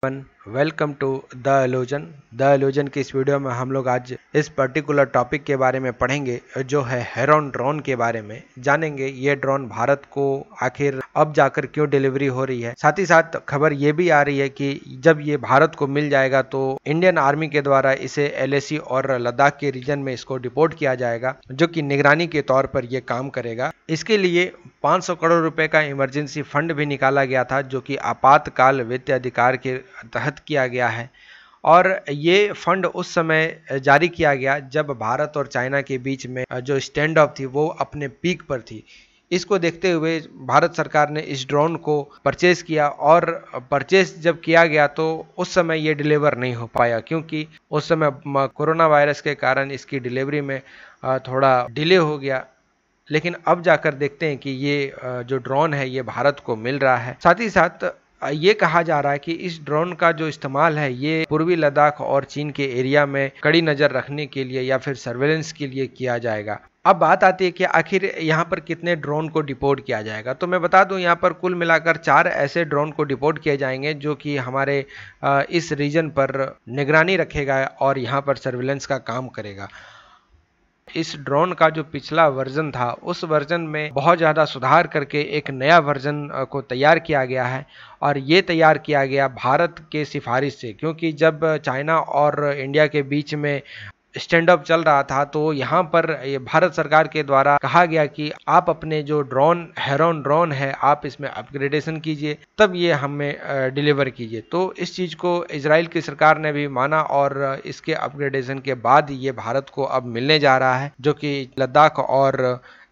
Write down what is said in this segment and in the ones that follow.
teman welcome to the एलोजन the एलोजन की इस वीडियो में हम लोग आज इस पर्टिकुलर टॉपिक के बारे में पढ़ेंगे जो है हेरोन ड्रोन के बारे में जानेंगे ये ड्रोन भारत को आखिर अब जाकर क्यों डिलीवरी हो रही है साथ ही साथ खबर ये भी आ रही है कि जब ये भारत को मिल जाएगा तो इंडियन आर्मी के द्वारा इसे एल और लद्दाख के रीजन में इसको डिपोर्ट किया जाएगा जो की निगरानी के तौर पर यह काम करेगा इसके लिए 500 करोड़ रुपए का इमरजेंसी फंड भी निकाला गया था जो कि आपातकाल वित्त अधिकार के तहत तहत किया गया है और ये फंड उस समय जारी किया गया जब भारत और चाइना के बीच में जो स्टैंड ऑफ थी वो अपने पीक पर थी इसको देखते हुए भारत सरकार ने इस ड्रोन को परचेज किया और परचेज जब किया गया तो उस समय ये डिलीवर नहीं हो पाया क्योंकि उस समय कोरोना वायरस के कारण इसकी डिलीवरी में थोड़ा डिले हो गया लेकिन अब जाकर देखते हैं कि ये जो ड्रोन है ये भारत को मिल रहा है साथ ही साथ ये कहा जा रहा है कि इस ड्रोन का जो इस्तेमाल है ये पूर्वी लद्दाख और चीन के एरिया में कड़ी नज़र रखने के लिए या फिर सर्वेलेंस के लिए किया जाएगा अब बात आती है कि आखिर यहाँ पर कितने ड्रोन को डिपोर्ट किया जाएगा तो मैं बता दूँ यहाँ पर कुल मिलाकर चार ऐसे ड्रोन को डिपोर्ट किए जाएंगे जो कि हमारे इस रीजन पर निगरानी रखेगा और यहाँ पर सर्विलेंस का काम करेगा इस ड्रोन का जो पिछला वर्जन था उस वर्जन में बहुत ज़्यादा सुधार करके एक नया वर्जन को तैयार किया गया है और ये तैयार किया गया भारत के सिफारिश से क्योंकि जब चाइना और इंडिया के बीच में स्टैंड अप चल रहा था तो यहाँ पर ये भारत सरकार के द्वारा कहा गया कि आप अपने जो ड्रोन हेरोन ड्रोन है आप इसमें अपग्रेडेशन कीजिए तब ये हमें डिलीवर कीजिए तो इस चीज़ को इसराइल की सरकार ने भी माना और इसके अपग्रेडेशन के बाद ये भारत को अब मिलने जा रहा है जो कि लद्दाख और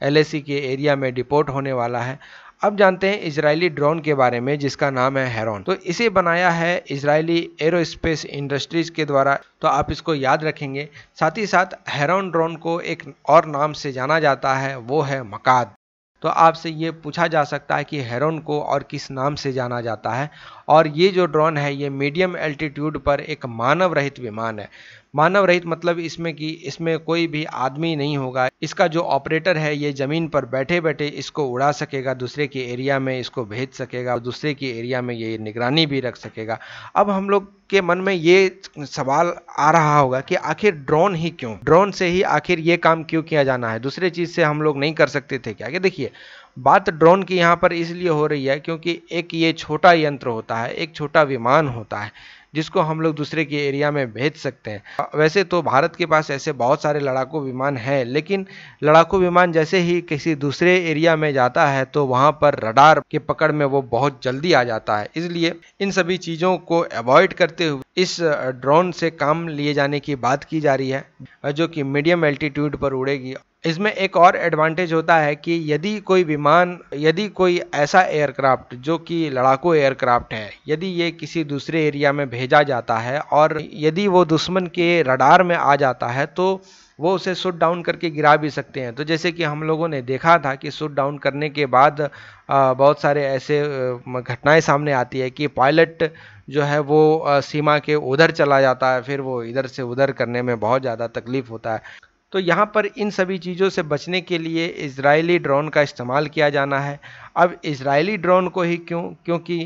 एल के एरिया में डिपोर्ट होने वाला है अब जानते हैं इसराइली ड्रोन के बारे में जिसका नाम है हेरोन तो इसे बनाया है इसराइली एरोस्पेस इंडस्ट्रीज के द्वारा तो आप इसको याद रखेंगे साथ ही साथ हेरोन ड्रोन को एक और नाम से जाना जाता है वो है मकाद तो आपसे ये पूछा जा सकता है कि हेरोन को और किस नाम से जाना जाता है और ये जो ड्रोन है ये मीडियम एल्टीट्यूड पर एक मानव रहित विमान है मानव रहित मतलब इसमें कि इसमें कोई भी आदमी नहीं होगा इसका जो ऑपरेटर है ये ज़मीन पर बैठे बैठे इसको उड़ा सकेगा दूसरे के एरिया में इसको भेज सकेगा और दूसरे के एरिया में ये निगरानी भी रख सकेगा अब हम लोग के मन में ये सवाल आ रहा होगा कि आखिर ड्रोन ही क्यों ड्रोन से ही आखिर ये काम क्यों किया जाना है दूसरे चीज़ से हम लोग नहीं कर सकते थे क्या कि देखिए बात ड्रोन की यहाँ पर इसलिए हो रही है क्योंकि एक ये छोटा यंत्र होता है एक छोटा विमान होता है जिसको हम लोग दूसरे के एरिया में भेज सकते हैं वैसे तो भारत के पास ऐसे बहुत सारे लड़ाकू विमान हैं लेकिन लड़ाकू विमान जैसे ही किसी दूसरे एरिया में जाता है तो वहाँ पर रडार के पकड़ में वो बहुत जल्दी आ जाता है इसलिए इन सभी चीज़ों को अवॉइड करते हुए इस ड्रोन से काम लिए जाने की बात की जा रही है जो कि मीडियम एल्टीट्यूड पर उड़ेगी इसमें एक और एडवांटेज होता है कि यदि कोई विमान यदि कोई ऐसा एयरक्राफ्ट जो कि लड़ाकू एयरक्राफ्ट है यदि ये किसी दूसरे एरिया में भेजा जाता है और यदि वो दुश्मन के रडार में आ जाता है तो वो उसे सुट डाउन करके गिरा भी सकते हैं तो जैसे कि हम लोगों ने देखा था कि सुट डाउन करने के बाद बहुत सारे ऐसे घटनाएं सामने आती है कि पायलट जो है वो सीमा के उधर चला जाता है फिर वो इधर से उधर करने में बहुत ज़्यादा तकलीफ़ होता है तो यहाँ पर इन सभी चीज़ों से बचने के लिए इसराइली ड्रोन का इस्तेमाल किया जाना है अब इसराइली ड्रोन को ही क्यों क्योंकि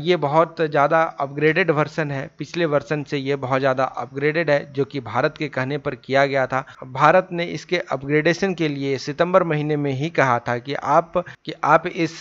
ये बहुत ज़्यादा अपग्रेडेड वर्सन है पिछले वर्सन से ये बहुत ज़्यादा अपग्रेडेड है जो कि भारत के कहने पर किया गया था भारत ने इसके अपग्रेडेशन के लिए सितंबर महीने में ही कहा था कि आप कि आप इस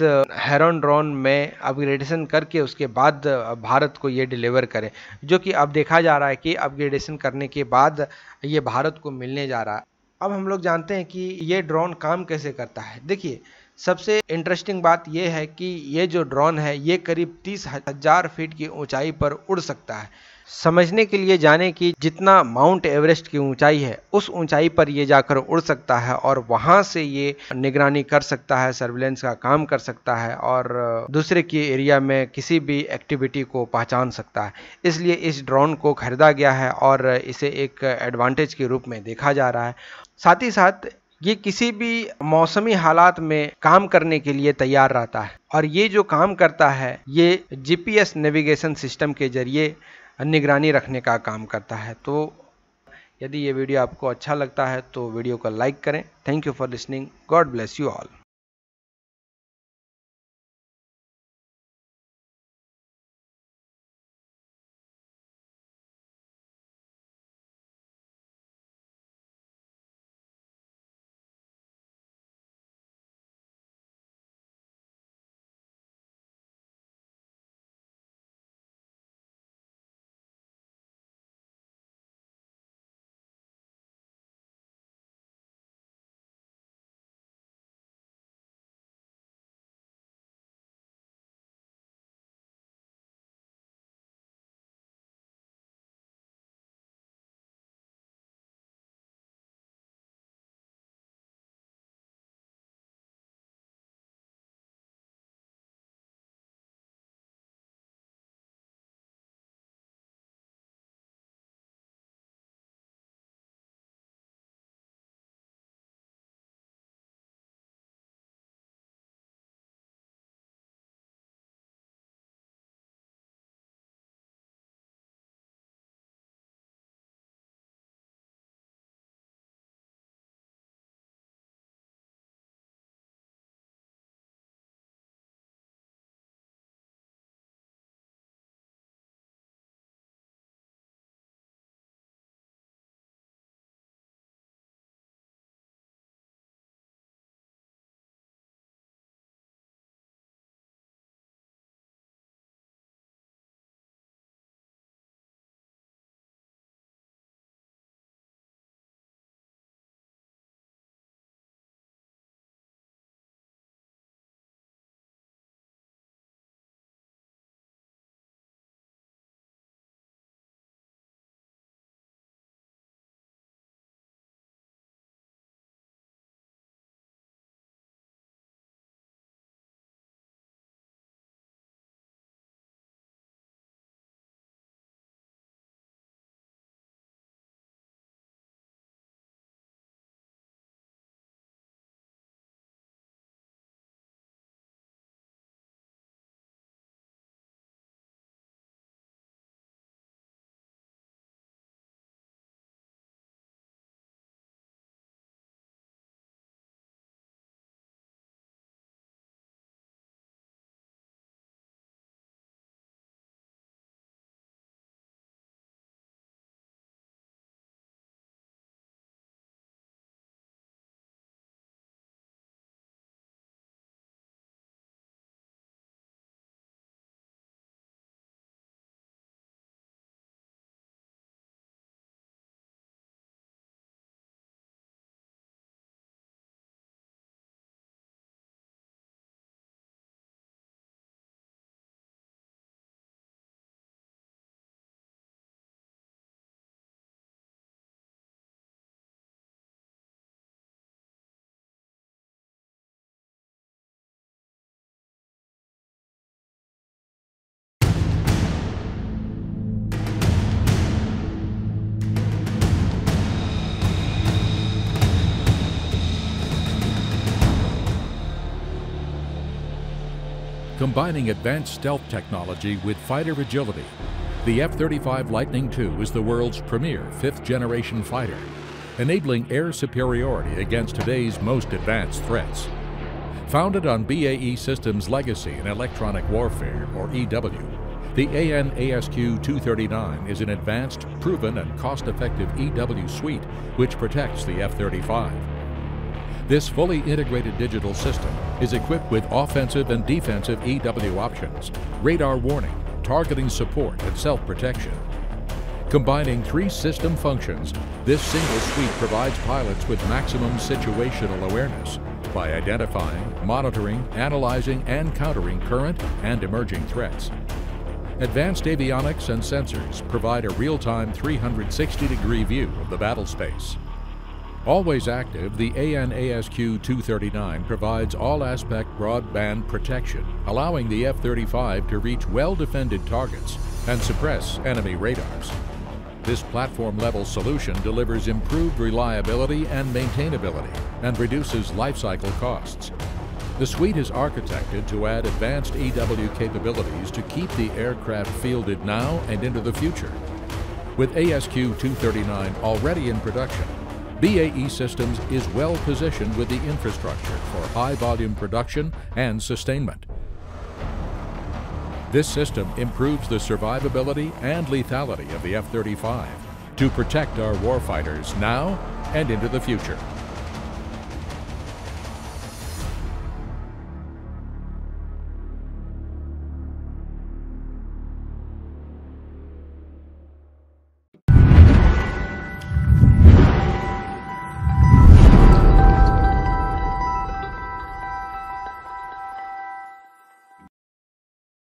हेरोन ड्रोन में अपग्रेडेशन करके उसके बाद भारत को ये डिलीवर करें जो कि अब देखा जा रहा है कि अपग्रेडेशन करने के बाद ये भारत को मिलने जा रहा है अब हम लोग जानते हैं कि ये ड्रोन काम कैसे करता है देखिए सबसे इंटरेस्टिंग बात यह है कि ये जो ड्रोन है ये करीब तीस हजार फीट की ऊंचाई पर उड़ सकता है समझने के लिए जाने कि जितना माउंट एवरेस्ट की ऊंचाई है उस ऊंचाई पर ये जाकर उड़ सकता है और वहाँ से ये निगरानी कर सकता है सर्विलेंस का काम कर सकता है और दूसरे के एरिया में किसी भी एक्टिविटी को पहचान सकता है इसलिए इस ड्रोन को खरीदा गया है और इसे एक एडवांटेज के रूप में देखा जा रहा है साथ ही साथ ये किसी भी मौसमी हालात में काम करने के लिए तैयार रहता है और ये जो काम करता है ये जीपीएस नेविगेशन सिस्टम के जरिए निगरानी रखने का काम करता है तो यदि ये वीडियो आपको अच्छा लगता है तो वीडियो को लाइक करें thank you for listening God bless you all combining advanced stealth technology with fighter agility, the F-35 Lightning II is the world's premier fifth-generation fighter, enabling air superiority against today's most advanced threats. Founded on BAE Systems' legacy in electronic warfare, or EW, the AN-ASQ-239 is an advanced, proven, and cost-effective EW suite which protects the F-35. This fully integrated digital system is equipped with offensive and defensive EW options, radar warning, targeting support, and self-protection. Combining three system functions, this single suite provides pilots with maximum situational awareness by identifying, monitoring, analyzing, and countering current and emerging threats. Advanced avionics and sensors provide a real-time 360-degree view of the battle space. Always active, the ANASQ 239 provides all-aspect broadband protection, allowing the F-35 to reach well-defended targets and suppress enemy radars. This platform-level solution delivers improved reliability and maintainability and reduces lifecycle costs. The suite is architected to add advanced EW capabilities to keep the aircraft fielded now and into the future. With ASQ 239 already in production, BAE Systems is well positioned with the infrastructure for high volume production and sustainment. This system improves the survivability and lethality of the F-35 to protect our warfighters now and into the future.